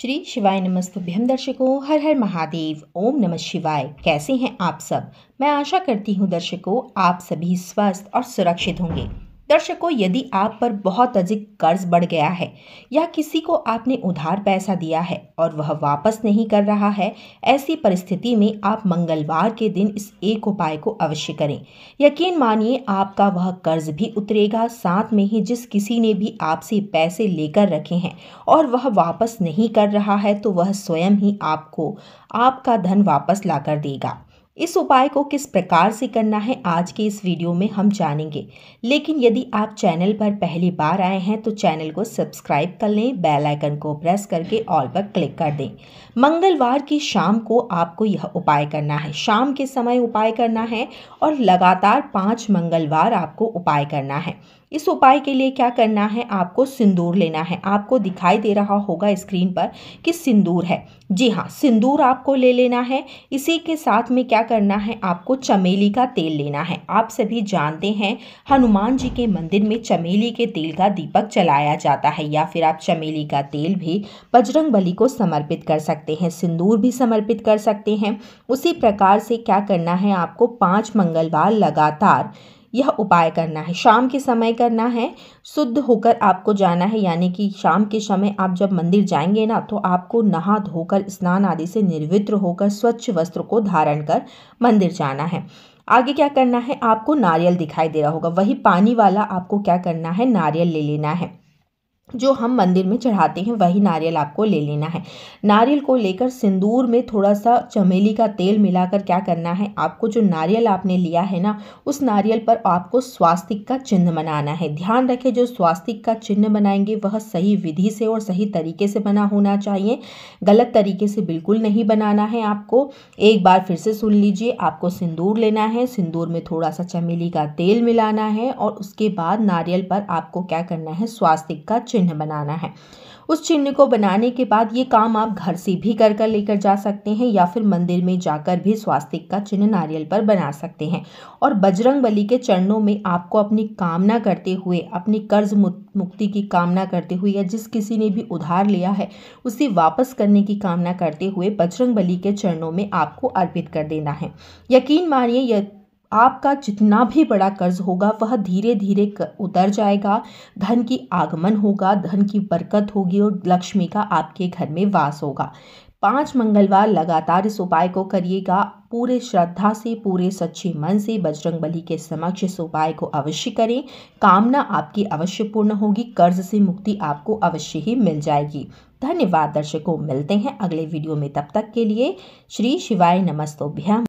श्री शिवाय नमस्तुभ्यम दर्शकों हर हर महादेव ओम नमः शिवाय कैसे हैं आप सब मैं आशा करती हूं दर्शकों आप सभी स्वस्थ और सुरक्षित होंगे दर्शकों यदि आप पर बहुत अधिक कर्ज बढ़ गया है या किसी को आपने उधार पैसा दिया है और वह वापस नहीं कर रहा है ऐसी परिस्थिति में आप मंगलवार के दिन इस एक उपाय को अवश्य करें यकीन मानिए आपका वह कर्ज भी उतरेगा साथ में ही जिस किसी ने भी आपसे पैसे लेकर रखे हैं और वह वापस नहीं कर रहा है तो वह स्वयं ही आपको आपका धन वापस ला देगा इस उपाय को किस प्रकार से करना है आज के इस वीडियो में हम जानेंगे लेकिन यदि आप चैनल पर पहली बार आए हैं तो चैनल को सब्सक्राइब कर लें बेल आइकन को प्रेस करके ऑल पर क्लिक कर दें मंगलवार की शाम को आपको यह उपाय करना है शाम के समय उपाय करना है और लगातार पाँच मंगलवार आपको उपाय करना है इस उपाय के लिए क्या करना है आपको सिंदूर लेना है आपको दिखाई दे रहा होगा स्क्रीन पर कि सिंदूर है जी हाँ सिंदूर आपको ले लेना है इसी के साथ में क्या करना है आपको चमेली का तेल लेना है आप सभी जानते हैं हनुमान जी के मंदिर में चमेली के तेल का दीपक चलाया जाता है या फिर आप चमेली का तेल भी बजरंग बली को समर्पित कर सकते हैं सिंदूर भी समर्पित कर सकते हैं उसी प्रकार से क्या करना है आपको पाँच मंगलवार लगातार यह उपाय करना है शाम के समय करना है शुद्ध होकर आपको जाना है यानी कि शाम के समय आप जब मंदिर जाएंगे ना तो आपको नहा धोकर स्नान आदि से निर्वित्र होकर स्वच्छ वस्त्र को धारण कर मंदिर जाना है आगे क्या करना है आपको नारियल दिखाई दे रहा होगा वही पानी वाला आपको क्या करना है नारियल ले लेना है जो हम मंदिर में चढ़ाते हैं वही नारियल आपको ले लेना है नारियल को लेकर सिंदूर में थोड़ा सा चमेली का तेल मिलाकर क्या करना है आपको जो नारियल आपने लिया है ना उस नारियल पर आपको स्वास्तिक का चिन्ह बनाना है ध्यान रखें जो स्वास्तिक का चिन्ह बनाएंगे वह सही विधि से और सही तरीके से बना होना चाहिए गलत तरीके से बिल्कुल नहीं बनाना है आपको एक बार फिर से सुन लीजिए आपको सिंदूर लेना है सिंदूर में थोड़ा सा चमेली का तेल मिलाना है और उसके बाद नारियल पर आपको क्या करना है स्वास्तिक का चिन्ह चिन्ह बनाना है उस चिन्ह को बनाने के बाद ये काम आप घर से भी कर कर लेकर जा सकते हैं या फिर मंदिर में जाकर भी स्वास्तिक का चिन्ह नारियल पर बना सकते हैं और बजरंग बली के चरणों में आपको अपनी कामना करते हुए अपनी कर्ज मुक्ति की कामना करते हुए या जिस किसी ने भी उधार लिया है उसे वापस करने की कामना करते हुए बजरंग बली के चरणों में आपको अर्पित कर देना है यकीन मानिए आपका जितना भी बड़ा कर्ज होगा वह धीरे धीरे उतर जाएगा धन की आगमन होगा धन की बरकत होगी और लक्ष्मी का आपके घर में वास होगा पाँच मंगलवार लगातार इस उपाय को करिएगा पूरे श्रद्धा से पूरे सच्चे मन से बजरंग बली के समक्ष इस उपाय को अवश्य करें कामना आपकी अवश्य पूर्ण होगी कर्ज से मुक्ति आपको अवश्य ही मिल जाएगी धन्यवाद दर्शकों मिलते हैं अगले वीडियो में तब तक के लिए श्री शिवाय नमस्तोभ्यम